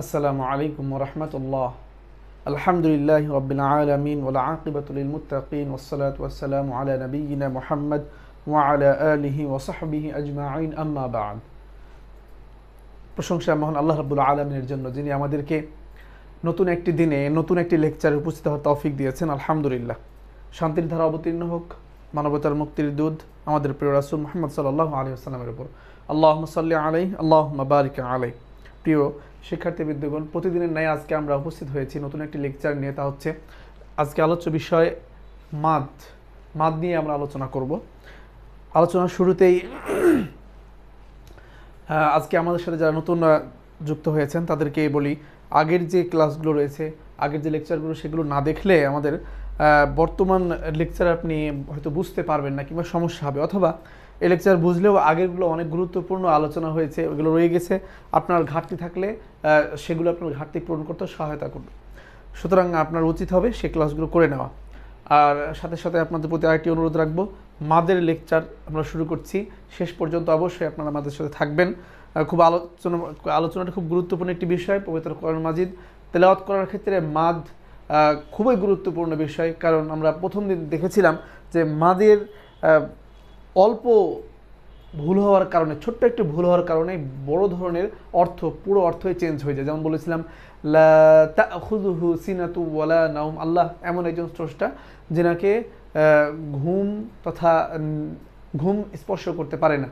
আসসালামু আলাইকুম রহমতুল্লাহ আলহামদুলিল্লাহ রবিল আলমিন ওলা আকিবতুল মুতাকিন ওসলাত ওসালাম আলা নবীনা মোহাম্মদ ওয়ালা আলহি ওসাহাবিহি আজমাইন আম্মা প্রশংসা মহান আল্লাহ রাবুল আলমিনের জন্য যিনি আমাদেরকে নতুন একটি দিনে নতুন একটি লেকচারে উপস্থিত হওয়ার তৌফিক দিয়েছেন আলহামদুলিল্লাহ শান্তির ধারা অবতীর্ণ হোক মানবতার মুক্তির দুধ আমাদের প্রিয় রাসুল মোহাম্মদ সাল্লাহ আলী আসসালামের উপর আল্লাহ সাল্লি আলাই আল্লাহ বারিক আলাই প্রিয় শিক্ষার্থী শিক্ষার্থীবৃন্দগণ প্রতিদিনের ন্যায় আজকে আমরা উপস্থিত হয়েছি নতুন একটি লেকচার নিয়ে তা হচ্ছে আজকে আলোচ্য বিষয় মাদ মাদ নিয়ে আমরা আলোচনা করব আলোচনার শুরুতেই আজকে আমাদের সাথে যারা নতুন যুক্ত হয়েছেন তাদেরকে বলি আগের যে ক্লাসগুলো রয়েছে আগের যে লেকচারগুলো সেগুলো না দেখলে আমাদের বর্তমান লেকচার আপনি হয়তো বুঝতে পারবেন না কিংবা সমস্যা হবে অথবা এই লেকচার বুঝলেও আগেরগুলো অনেক গুরুত্বপূর্ণ আলোচনা হয়েছে ওগুলো রয়ে গেছে আপনার ঘাটতি থাকলে সেগুলো আপনার ঘাটতি পূরণ করতে সহায়তা করবে সুতরাং আপনার উচিত হবে সে ক্লাসগুলো করে নেওয়া আর সাথে সাথে আপনাদের প্রতি আরেকটি অনুরোধ রাখবো মাদের লেকচার আমরা শুরু করছি শেষ পর্যন্ত অবশ্যই আপনারা আমাদের সাথে থাকবেন খুব আলোচনা আলোচনাটা খুব গুরুত্বপূর্ণ একটি বিষয় পবিত্র কোরআন মাজিদ তেলাওয়াত করার ক্ষেত্রে মাদ খুবই গুরুত্বপূর্ণ বিষয় কারণ আমরা প্রথম দিন দেখেছিলাম যে মাদের অল্প ভুল হওয়ার কারণে ছোট্ট একটি ভুল হওয়ার কারণে বড় ধরনের অর্থ পুরো অর্থই চেঞ্জ হয়ে যায় যেমন বলেছিলাম লাহু সিনাতু ওয়ালা নাউম আল্লাহ এমন একজন স্রষ্টা যেনাকে ঘুম তথা ঘুম স্পর্শ করতে পারে না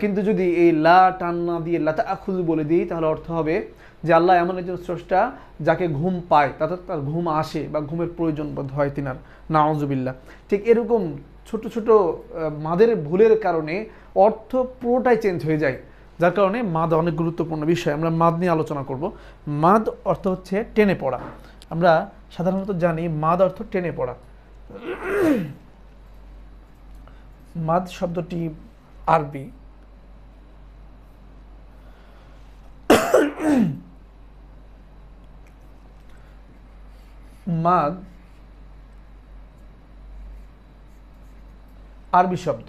কিন্তু যদি এই লা টান না দিয়ে লাতা আখুজু বলে দিই তাহলে অর্থ হবে যে আল্লাহ এমন একজন স্রষ্টা যাকে ঘুম পায় তাতে তার ঘুম আসে বা ঘুমের প্রয়োজন বোধ হয় তিনার নাওজবিল্লা ঠিক এরকম ছোট ছোট মাদের ভুলের কারণে অর্থ পুরোটাই চেঞ্জ হয়ে যায় যার কারণে মাদ অনেক গুরুত্বপূর্ণ বিষয় আমরা মাদ নিয়ে আলোচনা করব মাদ অর্থ হচ্ছে টেনে পড়া আমরা সাধারণত জানি মাদ অর্থ টেনে পড়া মাদ শব্দটি আরবি মাদ আরবি শব্দ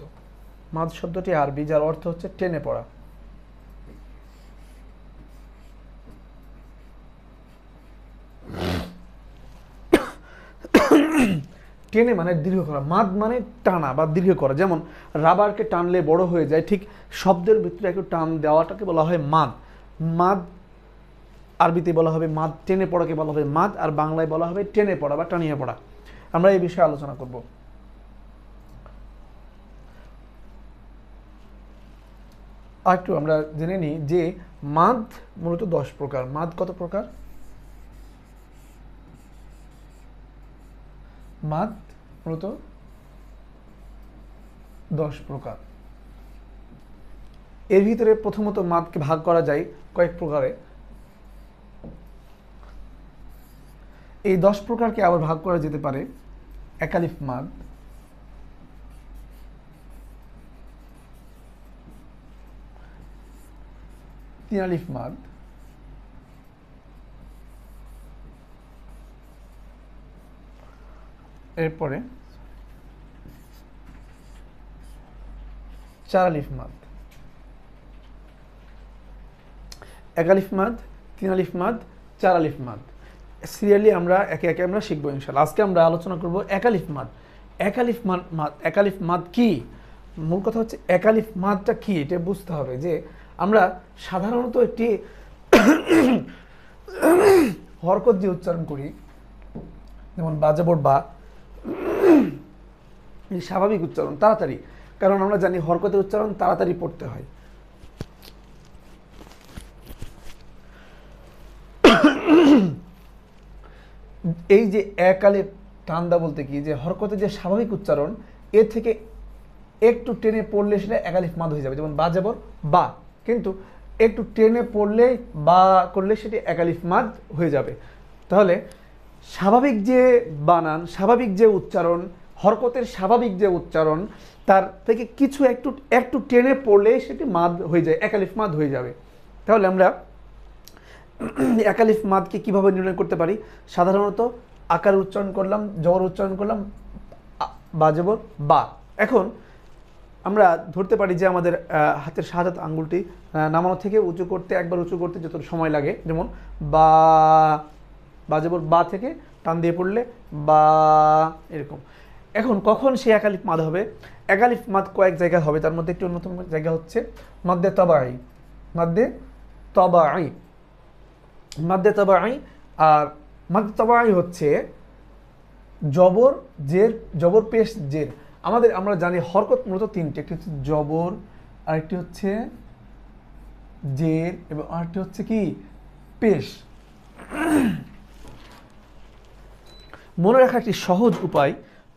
মাদ শব্দটি আরবি যার অর্থ হচ্ছে টেনে পড়া টেনে মানে দীর্ঘ করা মাদ মানে টানা বা দীর্ঘ করা যেমন রাবারকে টানলে বড় হয়ে যায় ঠিক শব্দের ভিতরে একটু টান দেওয়াটাকে বলা হয় মাদ মাদ আরবিতে বলা হবে মাদ টেনে পড়াকে বলা হবে মাদ আর বাংলায় বলা হবে টেনে পড়া বা টানিয়ে পড়া আমরা এই বিষয়ে আলোচনা করবো আরেকটু আমরা জেনে নিই যে মাদ মূলত দশ প্রকার মাদ কত প্রকার মাদ মূলত দশ প্রকার এর ভিতরে প্রথমত মাদকে ভাগ করা যায় কয়েক প্রকারে এই দশ প্রকারকে আবার ভাগ করা যেতে পারে একালিফ মাদ তিন আলিফ মাদ এরপরে চার আলিফ মাদ এক আলিফ মাদ তিন আলিফ মাদ চার আলিফ মাদ সিরিয়ালি আমরা একে একে আমরা শিখব ইনশাল্লাহ আজকে আমরা আলোচনা করব একালিফ মাদ একালিফ মাদ একালিফ মাদ কি মূল কথা হচ্ছে একালিফ মাদটা কি এটা বুঝতে হবে যে আমরা সাধারণত একটি হরকত দিয়ে উচ্চারণ করি যেমন বাজাবর বা স্বাভাবিক উচ্চারণ তাড়াতাড়ি কারণ আমরা জানি হরকতের উচ্চারণ তাড়াতাড়ি পড়তে হয় এই যে একালে টান্দা বলতে কি যে হরকতে যে স্বাভাবিক উচ্চারণ এ থেকে একটু টেনে পড়লে সেটা একালিফ মাদ হয়ে যাবে যেমন বাজাবর বা কিন্তু একটু টেনে পড়লে বা করলে সেটি একালিফ মাদ হয়ে যাবে তাহলে স্বাভাবিক যে বানান স্বাভাবিক যে উচ্চারণ হরকতের স্বাভাবিক যে উচ্চারণ তার থেকে কিছু একটু একটু টেনে পড়লে সেটি মাদ হয়ে যায় একালিফ মাদ হয়ে যাবে তাহলে আমরা একালিফ মাদকে কিভাবে নির্ণয় করতে পারি সাধারণত আকার উচ্চারণ করলাম জ্বর উচ্চারণ করলাম বাজেবর বা এখন আমরা ধরতে পারি যে আমাদের হাতের সাহাজাত আঙ্গুলটি নামানো থেকে উঁচু করতে একবার উঁচু করতে যত সময় লাগে যেমন বা যেমন বা থেকে টান দিয়ে পড়লে বা এরকম এখন কখন সে একালিফ মাদ হবে একালিফ মাদ কয়েক জায়গা হবে তার মধ্যে একটি অন্যতম জায়গা হচ্ছে মাদ্দে তবাই মাদ্দে তবাই মাদ্দে তবাই আর মাদ্দে তবাই হচ্ছে জবর জের জবর পেশ জের আমাদের আমরা জানি হরকত মূলত তিনটে একটি হচ্ছে জবর আরেকটি হচ্ছে জের এবং আরেকটি হচ্ছে কি পেশ মনে রাখার একটি সহজ উপায়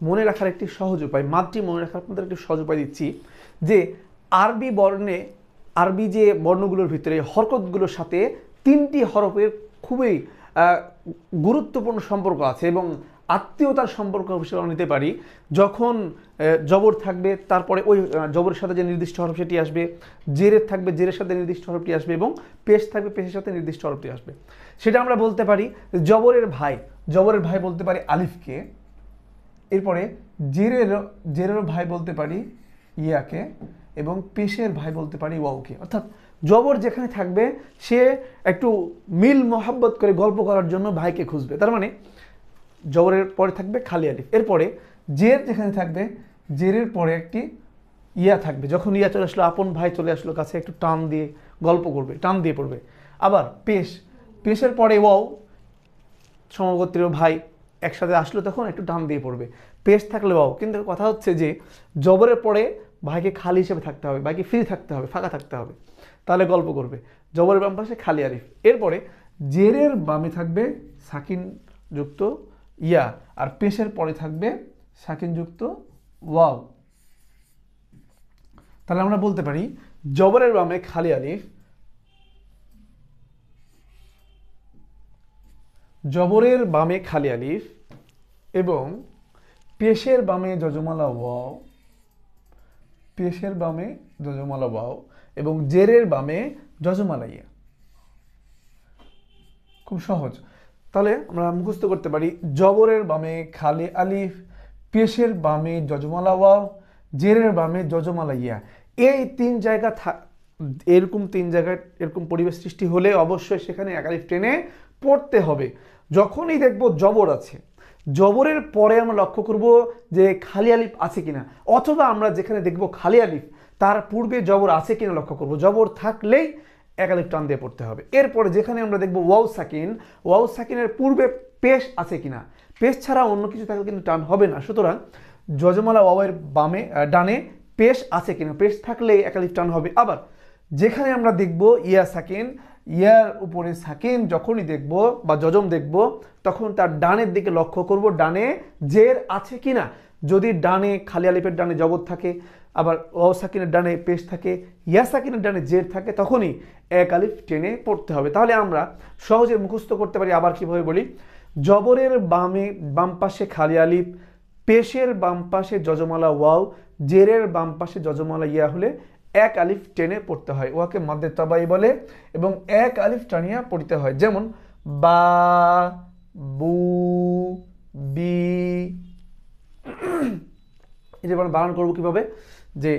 মনে রাখার একটি সহজ উপায় মাতৃ মনে রাখার আপনাদের একটি সহজ উপায় দিচ্ছি যে আরবি বর্ণে আরবি যে বর্ণগুলোর ভিতরে হরকতগুলোর সাথে তিনটি হরফের খুবই গুরুত্বপূর্ণ সম্পর্ক আছে এবং আত্মীয়তার সম্পর্ক হিসেবে নিতে পারি যখন জবর থাকবে তারপরে ওই জবরের সাথে যে নির্দিষ্ট হরফ সেটি আসবে জেরের থাকবে জেরের সাথে নির্দিষ্ট হরফটি আসবে এবং পেশ থাকবে পেশের সাথে নির্দিষ্ট হরফটি আসবে সেটা আমরা বলতে পারি জবরের ভাই জবরের ভাই বলতে পারি আলিফকে এরপরে জেরের জেরের ভাই বলতে পারি ইয়াকে এবং পেশের ভাই বলতে পারি ওয়াউকে অর্থাৎ জবর যেখানে থাকবে সে একটু মিল মোহাব্বত করে গল্প করার জন্য ভাইকে খুঁজবে তার মানে জবরের পরে থাকবে খালি আলিফ এরপরে জের যেখানে থাকবে জেরের পরে একটি ইয়া থাকবে যখন ইয়া চলে আসলো আপন ভাই চলে আসলো কাছে একটু টান দিয়ে গল্প করবে টান দিয়ে পড়বে আবার পেশ পেশের পরে ওয়াও সমগোত্রীয় ভাই একসাথে আসলো তখন একটু টান দিয়ে পড়বে পেশ থাকলে ওয়াও কিন্তু কথা হচ্ছে যে জবরের পরে ভাইকে খালি হিসেবে থাকতে হবে ভাইকে ফ্রি থাকতে হবে ফাঁকা থাকতে হবে তাহলে গল্প করবে জবরের বাম পাশে খালি আরিফ এরপরে জেরের বামে থাকবে সাকিন যুক্ত ইয়া আর পেশের পরে থাকবে সাকিনযুক্ত ওয়াও তাহলে আমরা বলতে পারি জবরের বামে খালি আলিফ জবরের বামে খালি আলিফ এবং পেশের বামে যজমালা ওয়াও পেশের বামে যজমালা ওয়াও এবং জেরের বামে যজমালা ইয়া খুব সহজ তাহলে আমরা মুখস্থ করতে পারি জবরের বামে খালে আলিফ পেশের বামে যজমালা ওয়াও জেরের বামে যজমালা ইয়া এই তিন জায়গা এরকম তিন জায়গায় এরকম পরিবেশ সৃষ্টি হলে অবশ্যই সেখানে একালিফ টেনে পড়তে হবে যখনই দেখব জবর আছে জবরের পরে আমরা লক্ষ্য করব যে খালি আলিফ আছে কিনা অথবা আমরা যেখানে দেখব খালি আলিফ তার পূর্বে জবর আছে কিনা লক্ষ্য করব জবর থাকলেই একাধিক টান দিয়ে পড়তে হবে এরপরে যেখানে আমরা দেখব ওয়াউ সাকিন ওয়াউ সাকিনের পূর্বে পেশ আছে কিনা পেশ ছাড়া অন্য কিছু থাকলে কিন্তু টান হবে না সুতরাং যজমালা ওয়াওয়ের বামে ডানে পেশ আছে কিনা পেশ থাকলে একাধিক টান হবে আবার যেখানে আমরা দেখব ইয়া সাকিন ইয়ার উপরে সাকিন যখনই দেখব বা যজম দেখব তখন তার ডানের দিকে লক্ষ্য করব ডানে জের আছে কিনা যদি ডানে খালি আলিফের ডানে জবৎ থাকে আবার অসাকিনের ডানে পেশ থাকে ইয়াসাকিনের ডানে জের থাকে তখনই এক আলিফ টেনে পড়তে হবে তাহলে আমরা সহজে মুখস্থ করতে পারি আবার কীভাবে বলি জবরের বামে বাম পাশে খালি আলিফ পেশের বাম পাশে যজমালা ওয়াও জেরের বাম পাশে যজমালা ইয়া হলে এক আলিফ টেনে পড়তে হয় ওয়াকে মাদ্দে তাবাই বলে এবং এক আলিফ টানিয়া পড়তে হয় যেমন বা বু বি এটা আমরা বানান করবো কীভাবে যে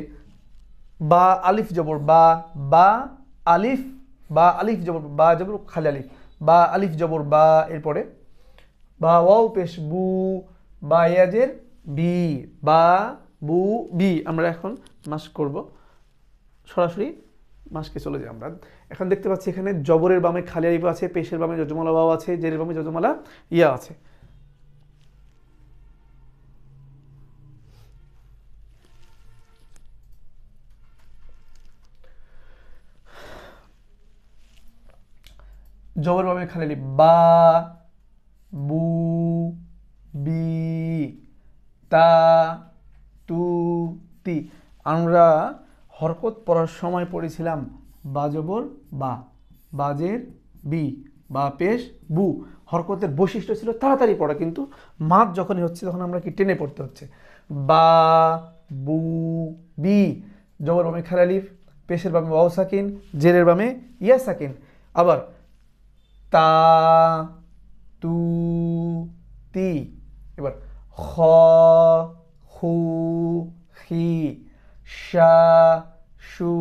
বা আলিফ জবর বা বা আলিফ বা আলিফ জবর বা জবর খালি আলিফ বা আলিফ জবর বা এরপরে বা ওয়াও পেশ বু বা ইয়াজের বি বা বু বি আমরা এখন মাস করব সরাসরি মাসকে চলে যাই আমরা এখন দেখতে পাচ্ছি এখানে জবরের বামে খালি আলিফ আছে পেশের বামে যজমালা বাও আছে জেরের বামে যজমালা ইয়া আছে জবর বামে খালি বা বু বি তা তু তি আমরা হরকত পড়ার সময় পড়েছিলাম বাজবর বা বাজের বি বা পেশ বু হরকতের বৈশিষ্ট্য ছিল তাড়াতাড়ি পড়া কিন্তু মাপ যখনই হচ্ছে তখন আমরা কি টেনে পড়তে হচ্ছে বা বু বি জবর বামে খেলালিফ পেশের বামে বাউ সাকিন জেরের বামে ইয়া সাকিন আবার তা তু তি এবার হ খু খি সা সু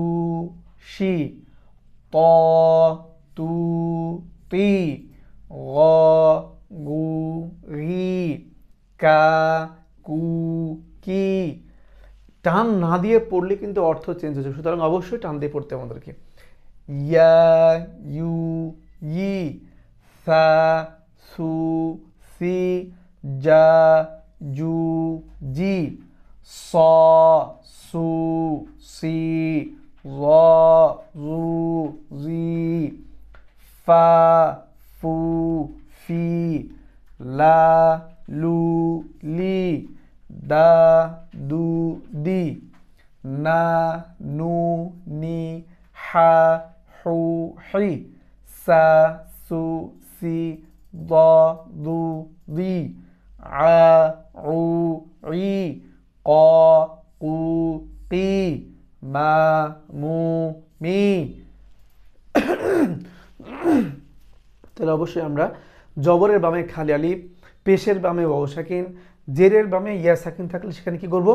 সি ত তু তি গ গু রি কা কু কি টান না দিয়ে পড়লে কিন্তু অর্থ চেঞ্জ হচ্ছে সুতরাং অবশ্যই টান দিয়ে পড়তে আমাদেরকে ইয়া ইউ ي ثا ثو ثي جا جو جي صا سو سي ظا ظو زي فا فو في لا لو لي دا دو دي نا نو ني حا حو حي সা সু সি দ দু দি আ উ i, ক কু qi, মা মু মি তাহলে অবশ্যই আমরা জবরের বামে খালি আলিফ পেশের বামে ওয়াউসাকিন জেরের বামে ইয়াসাকিন থাকলে সেখানে কি করব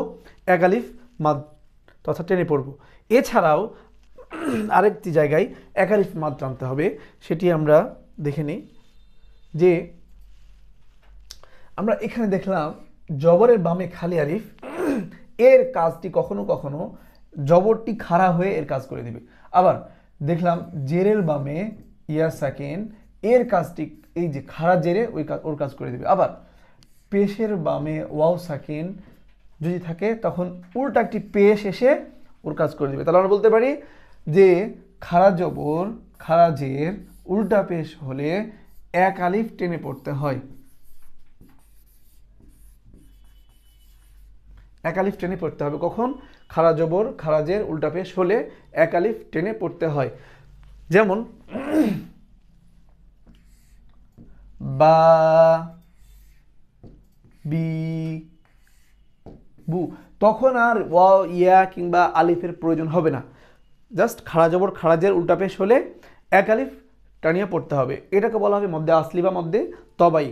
এক আলিফ মাদ তথা টেনে পড়ব এছাড়াও আরেকটি জায়গায় একারিফ মাদ জানতে হবে সেটি আমরা দেখে নিই যে আমরা এখানে দেখলাম জবরের বামে খালি আরিফ এর কাজটি কখনো কখনো জবরটি খাড়া হয়ে এর কাজ করে দিবে আবার দেখলাম জেরের বামে ইয়ার সাকেন এর কাজটি এই যে খাড়া জেরে ওই কাজ ওর কাজ করে দিবে আবার পেশের বামে ওয়াও সাকেন যদি থাকে তখন উল্টা একটি পেশ এসে ওর কাজ করে দিবে তাহলে আমরা বলতে পারি যে খারা জবর খারাজের উল্টা পেশ হলে এক আলিফ টেনে পড়তে হয় এক আলিফ টেনে পড়তে হবে কখন খারা জবর খারাজের উল্টা পেশ হলে এক আলিফ টেনে পড়তে হয় যেমন বা বি বু তখন আর ওয়া ইয়া কিংবা আলিফের প্রয়োজন হবে না জাস্ট খাড়া জবর খাড়া জের উল্টা পেশ হলে এক আলিফ টানিয়ে পড়তে হবে এটাকে বলা হবে মধ্যে আসলি বা মধ্যে তবাই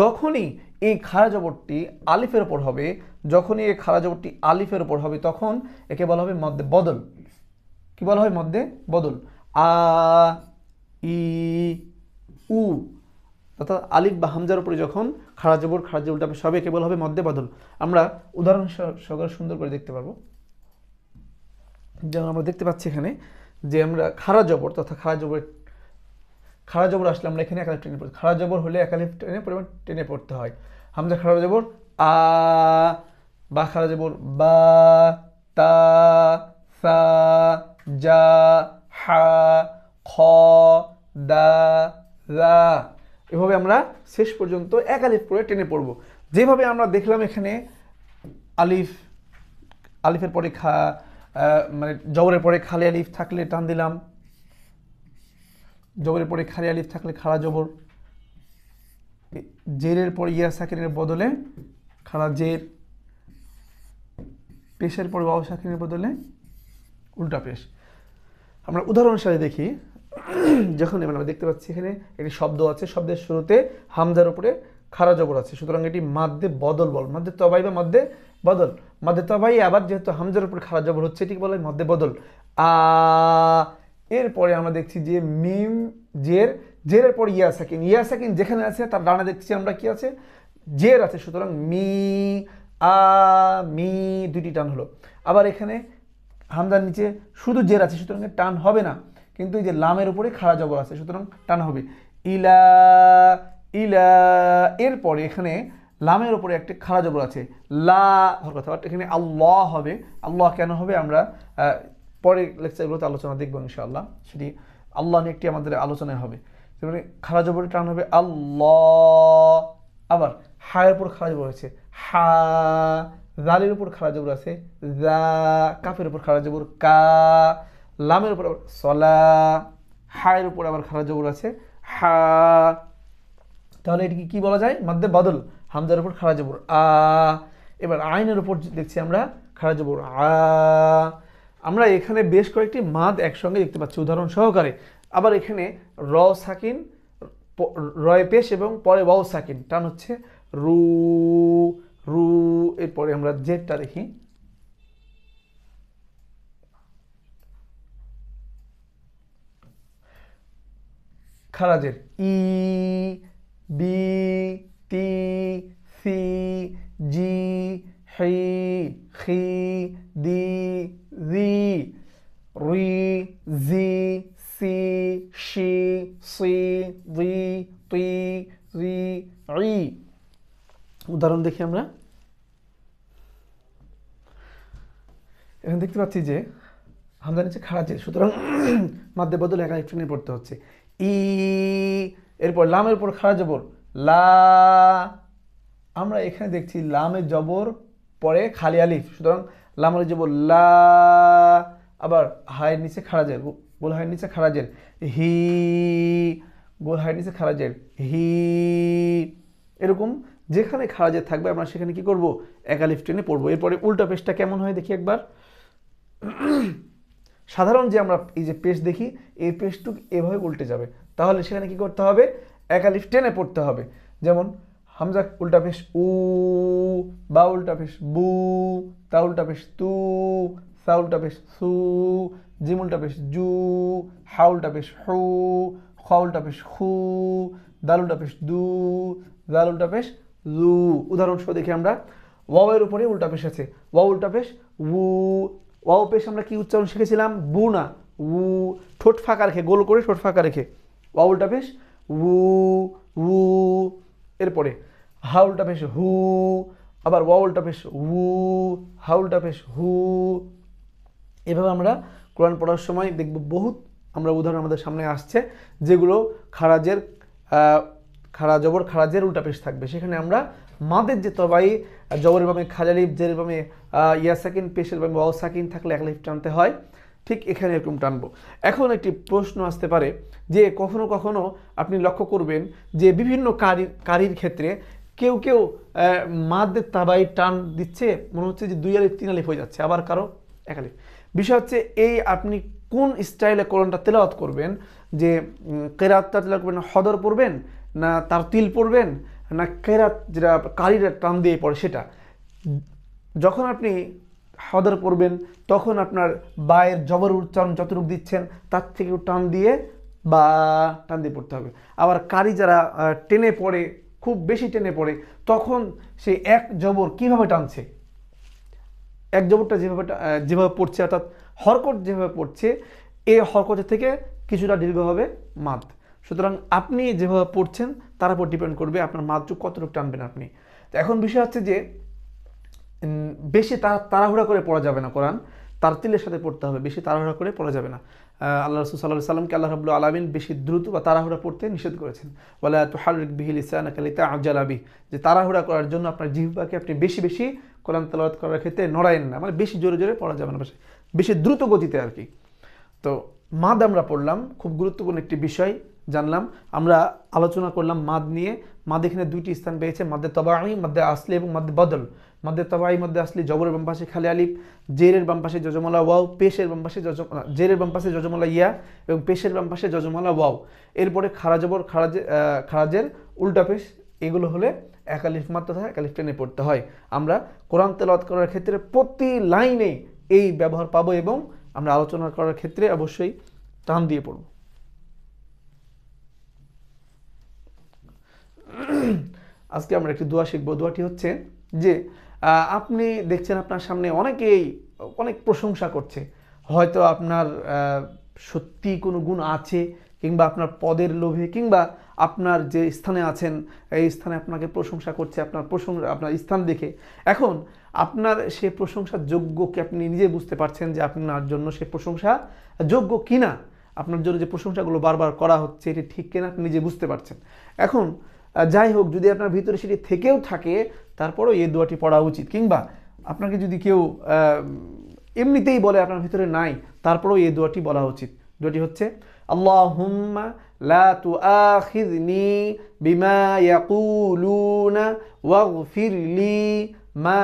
যখনই এই খাড়া জবরটি আলিফের ওপর হবে যখনই এই খাড়া জবরটি আলিফের ওপর হবে তখন একে বলা হবে মধ্যে বদল কি বলা হয় মধ্যে বদল আ ই উ অর্থাৎ আলিফ বা হামজার উপরে যখন খাড়া জবর খাড়া জবরটা একে কেবল হবে মধ্যে বদল আমরা উদাহরণ সহকারে সুন্দর করে দেখতে পারবো যেমন আমরা দেখতে পাচ্ছি এখানে যে আমরা খারা জবর তথা খারা জবর খারা জবর আসলে আমরা এখানে একালিফ টেনে পড়ি খারা জবর হলে একালিফ টেনে পরিমাণ টেনে পড়তে হয় আমরা খারা জবর আ বা খারা জবর বা তা সা যা হা খ দা রা এভাবে আমরা শেষ পর্যন্ত এক পরে টেনে পড়ব যেভাবে আমরা দেখলাম এখানে আলিফ আলিফের পরে খা মানে জবরের পরে খালি আলিফ থাকলে টান দিলাম জবরের পরে খালি আলিফ থাকলে খাড়া জবর জেরের পর ইয়া সাকিনের বদলে খাড়া জের পেশের পর বাবা সাকিনের বদলে উল্টা পেশ আমরা উদাহরণ সাথে দেখি যখন আমরা দেখতে পাচ্ছি এখানে একটি শব্দ আছে শব্দের শুরুতে হামদার উপরে খারা জবর আছে সুতরাং এটি মাদ্দে বদল বল মাদ্দে তবাই বা মাদ্দে বদল মাদ্দে তবাই আবার যেহেতু হামজার উপর খারা জবর হচ্ছে এটি বলা হয় মাদ্দে বদল আ এরপরে আমরা দেখছি যে মিম জের জেরের পর ইয়া সাকিন ইয়া সাকিন যেখানে আছে তার ডানা দেখছি আমরা কি আছে জের আছে সুতরাং মি আ মি দুটি টান হলো আবার এখানে হামদার নিচে শুধু জের আছে সুতরাং টান হবে না কিন্তু এই যে লামের উপরে খাড়া জবর আছে সুতরাং টান হবে ইলা ইলা এরপরে এখানে লামের ওপরে একটি খাড়া জবর আছে লা কথা এখানে আল্লাহ হবে আল্লাহ কেন হবে আমরা পরে লেকচারগুলোতে আলোচনা দেখব ইনশাআল্লাহ সেটি আল্লাহ নিয়ে একটি আমাদের আলোচনায় হবে মানে খাড়া জবর টান হবে আল্লাহ আবার হায়ের উপর খাড়া জবর আছে হা জালের উপর খাড়া জবর আছে জা কাফের উপর খাড়া জবর কা লামের উপর আবার সলা হায়ের উপর আবার খারা জবর আছে হা তাহলে এটিকে কি বলা যায় মাদ্দে বাদল হামজার উপর খারা জবর আ এবার আইনের উপর দেখছি আমরা খারা জবর আ আমরা এখানে বেশ কয়েকটি মাদ একসঙ্গে দেখতে পাচ্ছি উদাহরণ সহকারে আবার এখানে র সাকিন রয় পেশ এবং পরে ওয়াও সাকিন টান হচ্ছে রু রু এরপরে আমরা জেটটা দেখি খারাজের ই B, T, C, G, H, H, D, Z, R, Z, C, She, C, V, T, Z, I. উদাহরণ দেখি আমরা এখানে দেখতে পাচ্ছি যে হামদার নিচে খাড়া যে সুতরাং মাধ্যের বদলে একা একটু নিয়ে পড়তে হচ্ছে ই এরপর লামের উপর খাড়া জবর লা আমরা এখানে দেখছি লামের জবর পরে খালি আলিফ সুতরাং লামের জবর লা আবার হায়ের নিচে খারা জের গোল হায়ের নিচে খারা জের হি গোল হায়ের নিচে খারা জের হি এরকম যেখানে খারা জের থাকবে আমরা সেখানে কি করব এক আলিফ টেনে পড়বো এরপরে উল্টা পেজটা কেমন হয় দেখি একবার সাধারণ যে আমরা এই যে পেজ দেখি এই পেজটুক এভাবে উল্টে যাবে তাহলে সেখানে কি করতে হবে একালিফ টেনে পড়তে হবে যেমন হামজা উল্টা পেশ উ বা উল্টা ফেস বু তা উল্টা ফেস তু সা উল্টা ফেস সু জিম উল্টা ফেস জু হা উল্টা ফেস হু খ উল্টা ফেস খু দাল উল্টা ফেস দু দাল উল্টা ফেস লু উদাহরণস্বরূপ দেখি আমরা ওয়াওয়ের উপরে উল্টা পেশ আছে ওয়া উল্টা পেশ উ ওয়াও পেশ আমরা কি উচ্চারণ শিখেছিলাম বু না উ ঠোঁট ফাঁকা রেখে গোল করে ঠোঁট ফাঁকা রেখে বাউলটা বেশ উ উ এরপরে হাউলটা বেশ হু আবার ওয়াউলটা বেশ উ হাউলটা বেশ হু এভাবে আমরা কোরআন পড়ার সময় দেখব বহুত আমরা উদাহরণ আমাদের সামনে আসছে যেগুলো খারাজের খারা জবর খারাজের উল্টাপেশ থাকবে সেখানে আমরা মাদের যে তবাই জবরের বামে খাজালিফ জের বামে ইয়াসাকিন পেশের বামে ওয়াও সাকিন থাকলে এক লিফ টানতে হয় ঠিক এখানে এরকম টানবো এখন একটি প্রশ্ন আসতে পারে যে কখনো কখনো আপনি লক্ষ্য করবেন যে বিভিন্ন কারি কারির ক্ষেত্রে কেউ কেউ মাদের তাবাই টান দিচ্ছে মনে হচ্ছে যে দুই আলিফ তিন আলিফ হয়ে যাচ্ছে আবার কারো এক আলিফ বিষয় হচ্ছে এই আপনি কোন স্টাইলে কোরআনটা তেলাওয়াত করবেন যে কেরাতটা তেলাওয়াত করবেন হদর পড়বেন না তার তিল পড়বেন না কেরাত যেটা কারিরা টান দিয়ে পড়ে সেটা যখন আপনি হদর করবেন তখন আপনার বায়ের জবর উচ্চারণ যতটুক দিচ্ছেন তার থেকে টান দিয়ে বা টান দিয়ে পড়তে হবে আবার কারি যারা টেনে পড়ে খুব বেশি টেনে পড়ে তখন সে এক জবর কিভাবে টানছে এক জবরটা যেভাবে যেভাবে পড়ছে অর্থাৎ হরকট যেভাবে পড়ছে এই হরকটের থেকে কিছুটা দীর্ঘ হবে মাত সুতরাং আপনি যেভাবে পড়ছেন তার উপর ডিপেন্ড করবে আপনার মাদ্রু কতটুকু টানবেন আপনি তো এখন বিষয় হচ্ছে যে বেশি তাড়াহুড়া করে পড়া যাবে না কোরআন তারতিলের সাথে পড়তে হবে বেশি তাড়াহুড়া করে পড়া যাবে না আল্লাহ রসুল সাল্লাহ সাল্লামকে আল্লাহ রাবুল আলমিন বেশি দ্রুত বা তাড়াহুড়া পড়তে নিষেধ করেছেন বলে তোহারিক বিহিল ইসানাকালিতা আজালাবি যে তাড়াহুড়া করার জন্য আপনার জিহবাকে আপনি বেশি বেশি কোরআন তালাবাত করার ক্ষেত্রে নড়াইন না মানে বেশি জোরে জোরে পড়া যাবে না বেশি দ্রুত গতিতে আর কি তো মাদ আমরা পড়লাম খুব গুরুত্বপূর্ণ একটি বিষয় জানলাম আমরা আলোচনা করলাম মাদ নিয়ে মাদ এখানে দুইটি স্থান পেয়েছে মাদ্দে তবাই মাদ্দে আসলি এবং মাদ্দে বদল মাদ্দে তবাই মধ্যে আসলে জবরের বামপাশে খালে আলিফ জেরের বামপাশে যজমলা ওয়াও পেশের বামপাশে যজ জেরের বামপাশে যজমলা ইয়া এবং পেশের বামপাশে যজমলা ওয়াও এরপরে খারা জবর খারাজে খারাজের উল্টা পেশ এগুলো হলে এক আলিফ মাত্র থাকে এক আলিফ টেনে পড়তে হয় আমরা কোরআন তেলাত করার ক্ষেত্রে প্রতি লাইনে এই ব্যবহার পাবো এবং আমরা আলোচনা করার ক্ষেত্রে অবশ্যই টান দিয়ে পড়ব আজকে আমরা একটি দোয়া শিখব দোয়াটি হচ্ছে যে আপনি দেখছেন আপনার সামনে অনেকেই অনেক প্রশংসা করছে হয়তো আপনার সত্যি কোনো গুণ আছে কিংবা আপনার পদের লোভে কিংবা আপনার যে স্থানে আছেন এই স্থানে আপনাকে প্রশংসা করছে আপনার প্রশংসা আপনার স্থান দেখে এখন আপনার সে প্রশংসার যোগ্য কি আপনি নিজে বুঝতে পারছেন যে আপনার জন্য সে প্রশংসা যোগ্য কিনা আপনার জন্য যে প্রশংসাগুলো বারবার করা হচ্ছে এটি ঠিক কিনা আপনি নিজে বুঝতে পারছেন এখন যাই হোক যদি আপনার ভিতরে সেটি থেকেও থাকে তারপরও এই দোয়াটি পড়া উচিত কিংবা আপনাকে যদি কেউ এমনিতেই বলে আপনার ভিতরে নাই তারপরেও এই দোয়াটি বলা উচিত দোয়াটি হচ্ছে আল্লাহ লা লি মা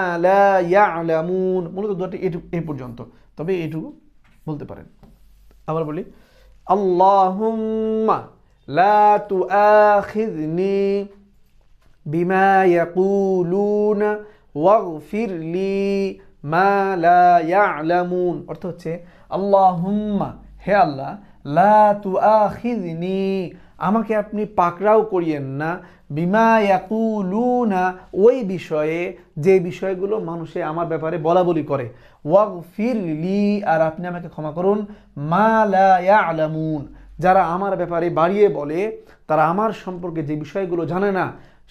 মূলত দোয়াটি এটুকু এই পর্যন্ত তবে এটুকু বলতে পারেন আবার বলি আল্লাহুম্মা لا تؤاخذني بما يقولون واغفر لي ما لا يعلمون অর্থ হচ্ছে আল্লাহুম্মা হে আল্লাহ লা তুআখিযনি আমাকে আপনি পাকড়াও করিয়েন না বিমা ইয়াকুলুনা ওই বিষয়ে যে বিষয়গুলো মানুষে আমার ব্যাপারে বলা বলি করে ওয়াগফিরলি আর আপনি আমাকে ক্ষমা করুন মা লা ইয়ালামুন যারা আমার ব্যাপারে বাড়িয়ে বলে তারা আমার সম্পর্কে যে বিষয়গুলো জানে না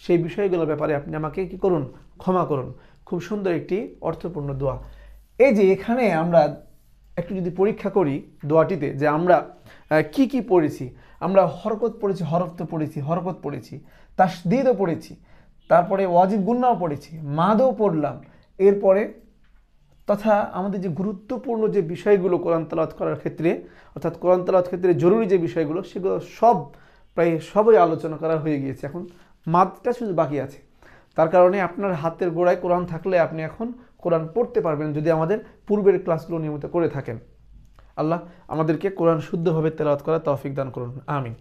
সেই বিষয়গুলোর ব্যাপারে আপনি আমাকে কি করুন ক্ষমা করুন খুব সুন্দর একটি অর্থপূর্ণ দোয়া এই যে এখানে আমরা একটু যদি পরীক্ষা করি দোয়াটিতে যে আমরা কি কি পড়েছি আমরা হরকত পড়েছি হরফ তো পড়েছি হরকত পড়েছি তাসদিদও পড়েছি তারপরে ওয়াজিব গুন্নাও পড়েছি মাদও পড়লাম এরপরে তথা আমাদের যে গুরুত্বপূর্ণ যে বিষয়গুলো কোরআন তালাত করার ক্ষেত্রে অর্থাৎ কোরআন তালাত ক্ষেত্রে জরুরি যে বিষয়গুলো সেগুলো সব প্রায় সবই আলোচনা করা হয়ে গিয়েছে এখন মাতটা শুধু বাকি আছে তার কারণে আপনার হাতের গোড়ায় কোরআন থাকলে আপনি এখন কোরআন পড়তে পারবেন যদি আমাদের পূর্বের ক্লাসগুলো নিয়মিত করে থাকেন আল্লাহ আমাদেরকে কোরআন শুদ্ধভাবে তেলাওয়াত করা তৌফিক দান করুন আমিন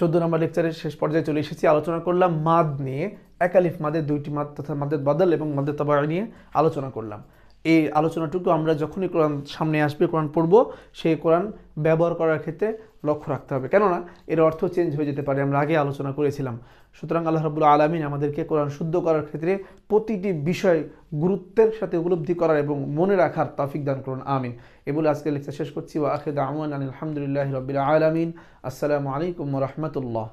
চোদ্দ নম্বর লেকচারের শেষ পর্যায়ে চলে এসেছি আলোচনা করলাম মাদ নিয়ে একালিফ মাদের দুইটি মাদ তথা মাদের বদল এবং মাদের তবা নিয়ে আলোচনা করলাম এই আলোচনাটুকু আমরা যখনই কোরআন সামনে আসবে কোরআন পড়ব সেই কোরআন ব্যবহার করার ক্ষেত্রে লক্ষ্য রাখতে হবে কেননা এর অর্থ চেঞ্জ হয়ে যেতে পারে আমরা আগে আলোচনা করেছিলাম সুতরাং আল্লাহ রাবুল আলমিন আমাদেরকে কোরআন শুদ্ধ করার ক্ষেত্রে প্রতিটি বিষয় গুরুত্বের সাথে উপলব্ধি করার এবং মনে রাখার তাফিক দান করুন আমিন এ বলে আজকে লেকচার শেষ করছি ওয়া আখেদ আমান আলহামদুলিল্লাহ রবিল আলমিন আসসালামু আলাইকুম রহমতুল্লাহ